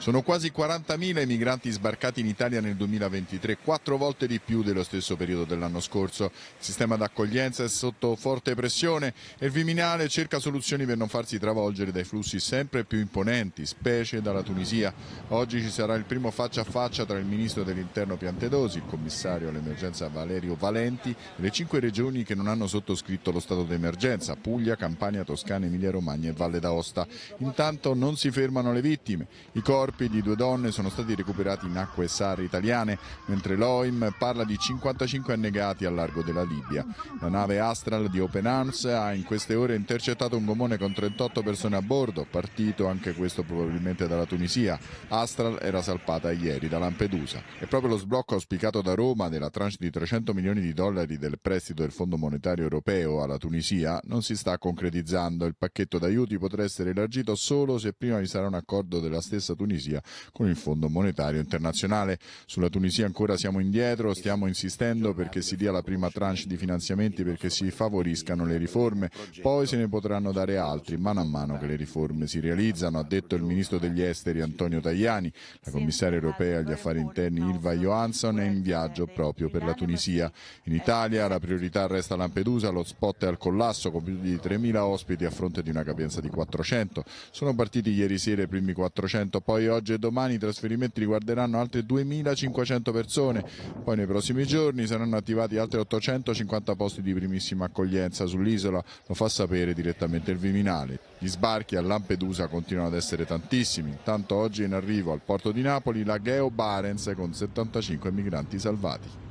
Sono quasi 40.000 i migranti sbarcati in Italia nel 2023, quattro volte di più dello stesso periodo dell'anno scorso. Il sistema d'accoglienza è sotto forte pressione e il Viminale cerca soluzioni per non farsi travolgere dai flussi sempre più imponenti, specie dalla Tunisia. Oggi ci sarà il primo faccia a faccia tra il ministro dell'interno Piantedosi, il commissario all'emergenza Valerio Valenti e le cinque regioni che non hanno sottoscritto lo stato d'emergenza, Puglia, Campania, Toscana, Emilia Romagna e Valle d'Aosta. Intanto non si fermano le vittime. I corpi corpi di due donne sono stati recuperati in acque sare italiane, mentre l'OIM parla di 55 annegati al largo della Libia. La nave Astral di Open Arms ha in queste ore intercettato un gomone con 38 persone a bordo, partito anche questo probabilmente dalla Tunisia. Astral era salpata ieri da Lampedusa. E proprio lo sblocco auspicato da Roma della tranche di 300 milioni di dollari del prestito del Fondo Monetario Europeo alla Tunisia non si sta concretizzando. Il pacchetto d'aiuti potrà essere elargito solo se prima vi sarà un accordo della stessa Tunisia Tunisia con il Fondo Monetario Internazionale. Sulla Tunisia ancora siamo indietro, stiamo insistendo perché si dia la prima tranche di finanziamenti perché si favoriscano le riforme, poi se ne potranno dare altri mano a mano che le riforme si realizzano, ha detto il ministro degli esteri Antonio Tajani. La commissaria europea agli affari interni Ilva Johansson è in viaggio proprio per la Tunisia. In Italia la priorità resta Lampedusa, lo spot è al collasso con più di 3.000 ospiti a fronte di una capienza di 400. Sono partiti ieri sera i primi 400, poi oggi e domani i trasferimenti riguarderanno altre 2.500 persone, poi nei prossimi giorni saranno attivati altri 850 posti di primissima accoglienza sull'isola, lo fa sapere direttamente il Viminale. Gli sbarchi a Lampedusa continuano ad essere tantissimi, intanto oggi è in arrivo al porto di Napoli la Geo Barents con 75 migranti salvati.